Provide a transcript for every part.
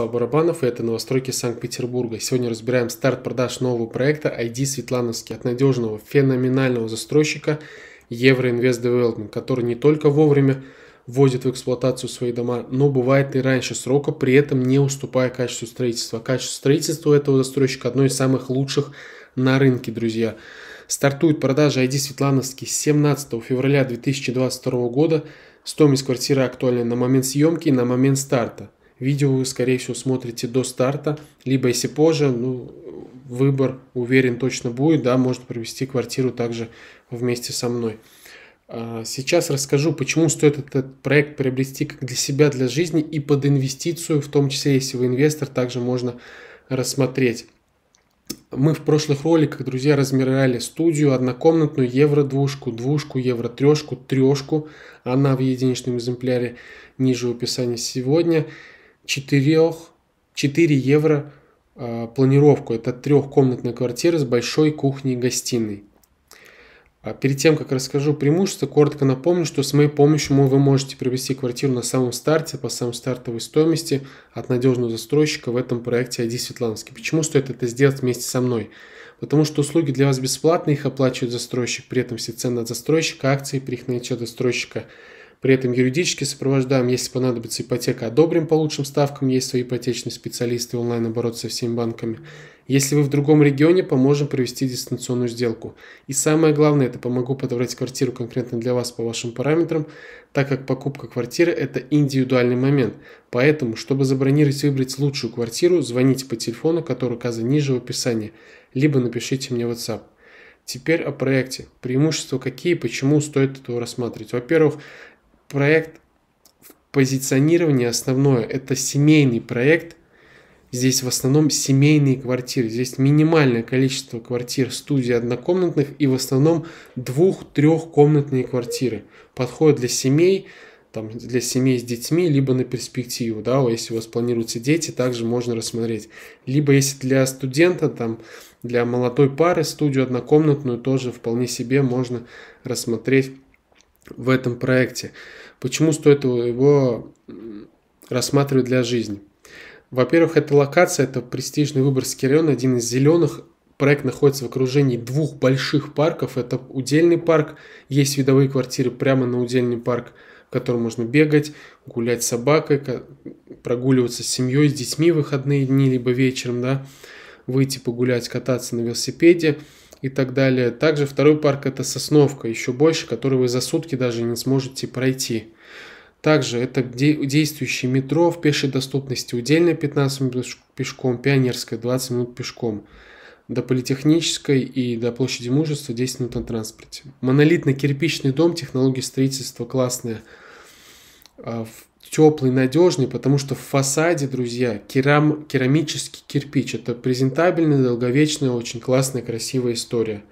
Слава Барабанов, и это новостройки Санкт-Петербурга. Сегодня разбираем старт продаж нового проекта ID Светлановский от надежного, феноменального застройщика Евроинвест Development, который не только вовремя вводит в эксплуатацию свои дома, но бывает и раньше срока, при этом не уступая качеству строительства. Качество строительства этого застройщика одно из самых лучших на рынке, друзья. Стартует продажа ID Светлановский 17 февраля 2022 года. Стоимость квартиры актуальна на момент съемки и на момент старта. Видео вы, скорее всего, смотрите до старта, либо если позже, ну, выбор, уверен, точно будет, да, может провести квартиру также вместе со мной. А, сейчас расскажу, почему стоит этот проект приобрести как для себя, для жизни и под инвестицию, в том числе, если вы инвестор, также можно рассмотреть. Мы в прошлых роликах, друзья, размеряли студию однокомнатную, евро-двушку, двушку, евро-трешку, трешку. Она в единичном экземпляре ниже в описании сегодня. 4, 4 евро э, планировку. Это трехкомнатная квартира с большой кухней и гостиной. А перед тем, как расскажу преимущества, коротко напомню, что с моей помощью вы можете приобрести квартиру на самом старте по самой стартовой стоимости от надежного застройщика в этом проекте ID Светланский. Почему стоит это сделать вместе со мной? Потому что услуги для вас бесплатные, их оплачивает застройщик, при этом все цены от застройщика, акции, при их отчет застройщика – при этом юридически сопровождаем, если понадобится ипотека, одобрим по лучшим ставкам, есть свои ипотечные специалисты онлайн обороться со всеми банками. Если вы в другом регионе, поможем провести дистанционную сделку. И самое главное, это помогу подобрать квартиру конкретно для вас по вашим параметрам, так как покупка квартиры – это индивидуальный момент. Поэтому, чтобы забронировать и выбрать лучшую квартиру, звоните по телефону, который указан ниже в описании, либо напишите мне WhatsApp. Теперь о проекте. Преимущества какие, почему стоит его рассматривать. Во-первых, проект позиционирование основное, это семейный проект. Здесь в основном семейные квартиры. Здесь минимальное количество квартир студии однокомнатных и в основном двух-трехкомнатные квартиры. Подходят для семей, там, для семей с детьми, либо на перспективу, да, если у вас планируются дети, также можно рассмотреть. Либо если для студента, там, для молодой пары студию однокомнатную тоже вполне себе можно рассмотреть в этом проекте. Почему стоит его рассматривать для жизни? Во-первых, это локация, это престижный выборгский район, один из зеленых. Проект находится в окружении двух больших парков. Это удельный парк, есть видовые квартиры прямо на удельный парк, в котором можно бегать, гулять с собакой, прогуливаться с семьей, с детьми в выходные дни, либо вечером, да, выйти погулять, кататься на велосипеде – и так далее. Также второй парк это Сосновка, еще больше, который вы за сутки даже не сможете пройти. Также это действующий метро в пешей доступности. Удельная 15 минут пешком, Пионерская 20 минут пешком. До Политехнической и до Площади Мужества 10 минут на транспорте. Монолитно-кирпичный дом, технология строительства классная. А, в теплый, надежный, потому что в фасаде, друзья, керам, керамический кирпич. Это презентабельная, долговечная, очень классная, красивая история.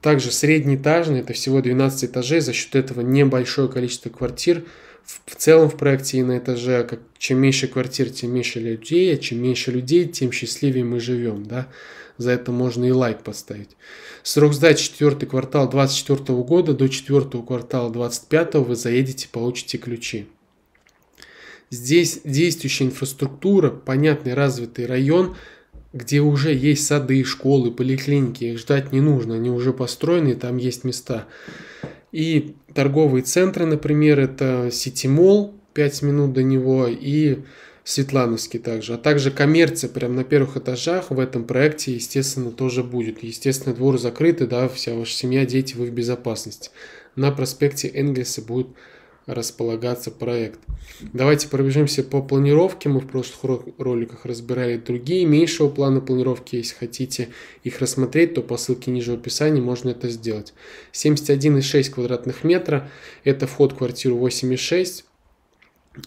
Также среднеэтажный, это всего 12 этажей, за счет этого небольшое количество квартир. В, в целом в проекте и на этаже, а как, чем меньше квартир, тем меньше людей, а чем меньше людей, тем счастливее мы живем, да. За это можно и лайк поставить. Срок сдачи 4 квартал 24 года до 4 квартала 25 вы заедете, получите ключи. Здесь действующая инфраструктура, понятный развитый район, где уже есть сады, школы, поликлиники, их ждать не нужно, они уже построены, и там есть места. И торговые центры, например, это Ситимол, 5 минут до него, и Светлановский также. А также коммерция прям на первых этажах в этом проекте, естественно, тоже будет. Естественно, двор закрытый, да, вся ваша семья, дети, вы в безопасности. На проспекте Энгельса будет располагаться проект. Давайте пробежимся по планировке. Мы в прошлых роликах разбирали другие меньшего плана планировки. Если хотите их рассмотреть, то по ссылке ниже в описании можно это сделать. 71,6 квадратных метра. Это вход в квартиру 8,6.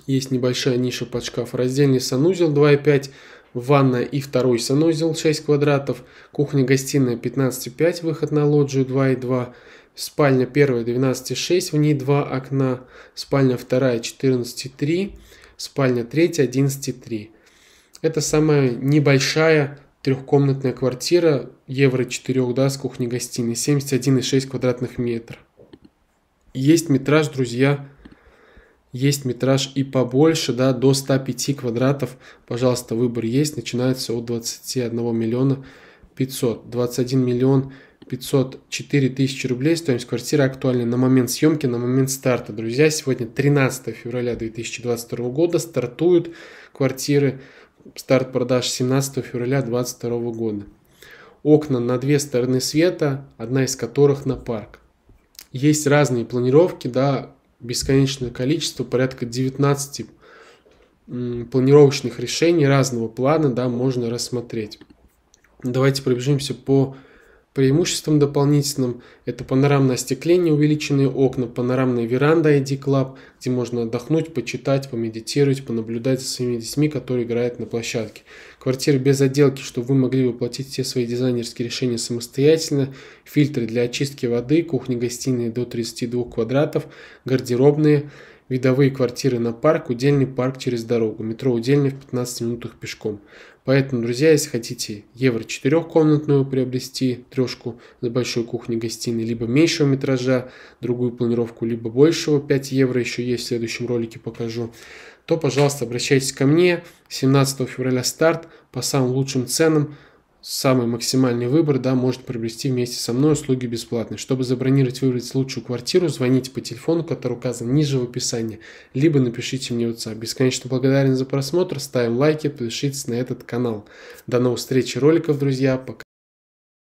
Есть небольшая ниша под шкаф. Раздельный санузел 2,5 ванная и второй санузел 6 квадратов, кухня-гостиная 15,5, выход на лоджию 2,2, Спальня первая 12,6, в ней два окна. Спальня вторая 14,3. Спальня третья 11,3. Это самая небольшая трехкомнатная квартира, евро 4, да, с кухней-гостиной, 71,6 квадратных метра. Есть метраж, друзья, есть метраж и побольше, да, до 105 квадратов. Пожалуйста, выбор есть, начинается от 21 миллиона 500, 21 миллион 500. 504 тысячи рублей стоимость квартиры актуальна на момент съемки, на момент старта. Друзья, сегодня 13 февраля 2022 года стартуют квартиры, старт продаж 17 февраля 2022 года. Окна на две стороны света, одна из которых на парк. Есть разные планировки, да, бесконечное количество, порядка 19 планировочных решений разного плана, да, можно рассмотреть. Давайте пробежимся по Преимуществом дополнительным это панорамное остекление, увеличенные окна, панорамная веранда ID Club, где можно отдохнуть, почитать, помедитировать, понаблюдать за своими детьми, которые играют на площадке. Квартиры без отделки, чтобы вы могли воплотить все свои дизайнерские решения самостоятельно, фильтры для очистки воды, кухня-гостиная до 32 квадратов, гардеробные – видовые квартиры на парк, удельный парк через дорогу, метро удельный в 15 минутах пешком. Поэтому, друзья, если хотите евро четырехкомнатную приобрести, трешку за большой кухней-гостиной, либо меньшего метража, другую планировку, либо большего, 5 евро еще есть, в следующем ролике покажу, то, пожалуйста, обращайтесь ко мне. 17 февраля старт по самым лучшим ценам – самый максимальный выбор, да, может приобрести вместе со мной услуги бесплатные. Чтобы забронировать выбрать лучшую квартиру, звоните по телефону, который указан ниже в описании, либо напишите мне в WhatsApp. Бесконечно благодарен за просмотр, ставим лайки, подпишитесь на этот канал. До новых встреч и роликов, друзья, пока.